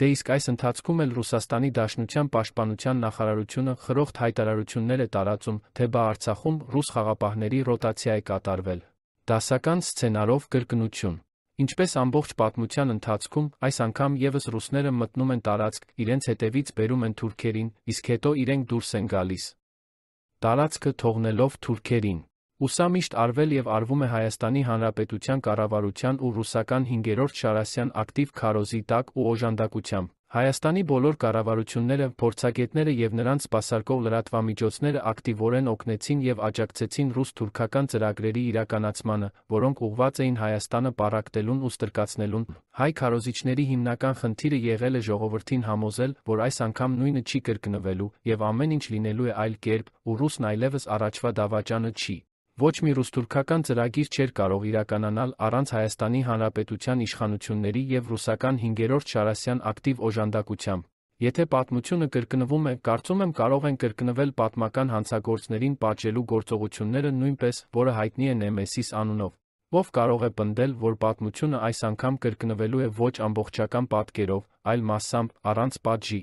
Դե իսկ այս ընթացքում էլ Ռուսաստանի Դաշնության պաշտպանության նախարարությունը խրոխտ հայտարարություններ է տարածում, թե բա Արցախում ռուս խաղապահների ռոտացիա է կատարվել։ Դասական սցենարով կրկնություն։ Ինչպես ամբողջ պատմության ընթացքում, այս անգամ եւս ռուսները մտնում են տարածք, իրենց հետևից բերում են թուրքերին, իսկ հետո իրենք դուրս են գալիս։ Տարածքը թողնելով թուրքերին ու սա միշտ արվել և արվում է Հայաստանի Հանրապետության կառավարության ու ռուսական 5-րդ Շարասյան ակտիվ քարոզի տակ ու օժանդակությամբ։ Հայաստանի բոլոր կառավարությունները, փորձագետները և նրանց սպասարկող լրատվամիջոցները ակտիվորեն օգնեցին և աջակցեցին ռուս-թուրքական ծրագրերի իրականացմանը, որոնք ուղղված էին Հայաստանը պառակտելուն ու ստրկացնելուն։ Հայ քարոզիչների հիմնական խնդիրը եղել է ժողովրդին համոզել, որ այս անգամ նույնը չի կրկնվելու, և ամեն ինչ լինելու է այլ կերպ, ու ռուսն այլևս առաջվա դավաճանը չի ոչ մի ռուս-թուրքական ծրագիր չէր կարող իրականանալ առանց Հայաստանի Հանրապետության իշխանությունների եւ ռուսական 5-րդ Շարասյան ակտիվ օժանդակությամբ։ Եթե պատմությունը կրկնվում է, կարծում եմ կարող են կրկնվել պատմական հանցագործներին պատժելու գործողությունները նույնպես, որը հայտնի է Նեմեսիս անունով։ Ով կարող է պնդել, որ պատմությունը այս անգամ կրկնվելու է ոչ ամբողջական պատկերով, այլ մասամբ, առանց պատժի։